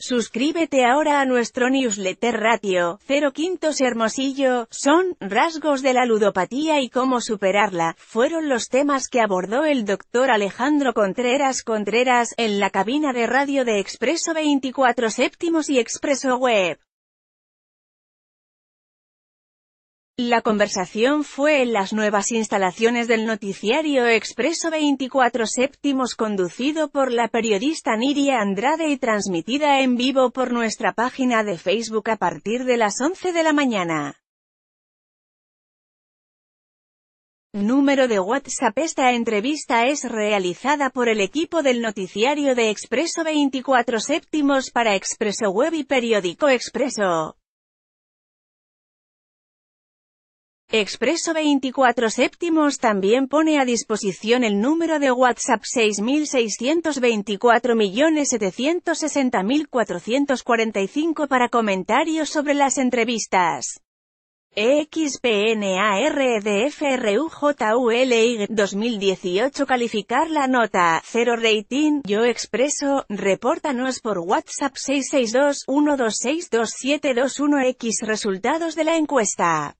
Suscríbete ahora a nuestro newsletter radio 0 Quintos Hermosillo, son, rasgos de la ludopatía y cómo superarla, fueron los temas que abordó el doctor Alejandro Contreras Contreras, en la cabina de radio de Expreso 24 Séptimos y Expreso Web. La conversación fue en las nuevas instalaciones del noticiario Expreso 24 Séptimos conducido por la periodista Niria Andrade y transmitida en vivo por nuestra página de Facebook a partir de las 11 de la mañana. Número de WhatsApp Esta entrevista es realizada por el equipo del noticiario de Expreso 24 Séptimos para Expreso Web y Periódico Expreso. Expreso 24 séptimos también pone a disposición el número de WhatsApp 6.624.760.445 para comentarios sobre las entrevistas. EXPNARDFRUJULY 2018 Calificar la nota, 0 rating, Yo Expreso, repórtanos por WhatsApp 662-1262721X Resultados de la encuesta